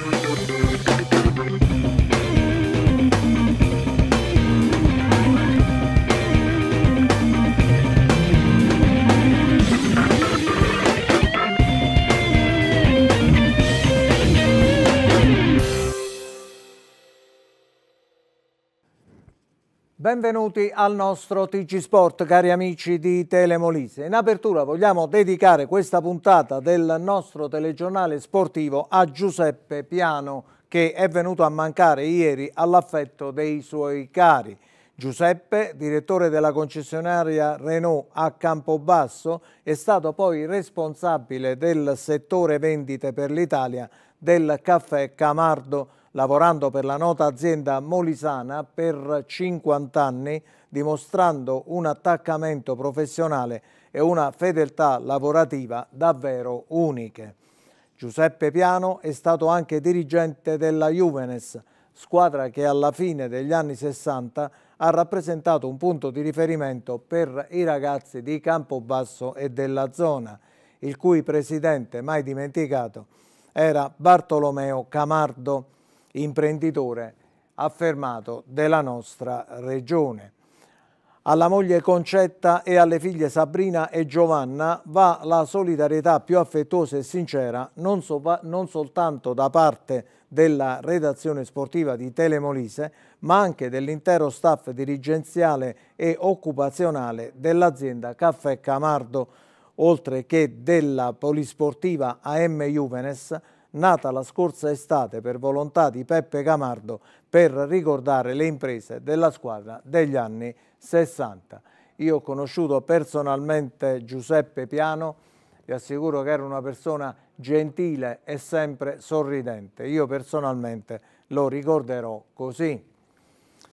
Música Benvenuti al nostro TG Sport, cari amici di Telemolise. In apertura vogliamo dedicare questa puntata del nostro telegiornale sportivo a Giuseppe Piano, che è venuto a mancare ieri all'affetto dei suoi cari. Giuseppe, direttore della concessionaria Renault a Campobasso, è stato poi responsabile del settore vendite per l'Italia del caffè Camardo, lavorando per la nota azienda molisana per 50 anni, dimostrando un attaccamento professionale e una fedeltà lavorativa davvero uniche. Giuseppe Piano è stato anche dirigente della Juvenes, squadra che alla fine degli anni 60 ha rappresentato un punto di riferimento per i ragazzi di Campobasso e della zona, il cui presidente, mai dimenticato, era Bartolomeo Camardo, imprenditore affermato della nostra regione. Alla moglie Concetta e alle figlie Sabrina e Giovanna va la solidarietà più affettuosa e sincera, non, so, non, soltanto da parte della redazione sportiva di Telemolise, ma anche dell'intero staff dirigenziale e occupazionale dell'azienda Caffè Camardo, oltre che della polisportiva AM Juvenes, nata la scorsa estate per volontà di Peppe Camardo per ricordare le imprese della squadra degli anni 60. Io ho conosciuto personalmente Giuseppe Piano, vi assicuro che era una persona gentile e sempre sorridente. Io personalmente lo ricorderò così.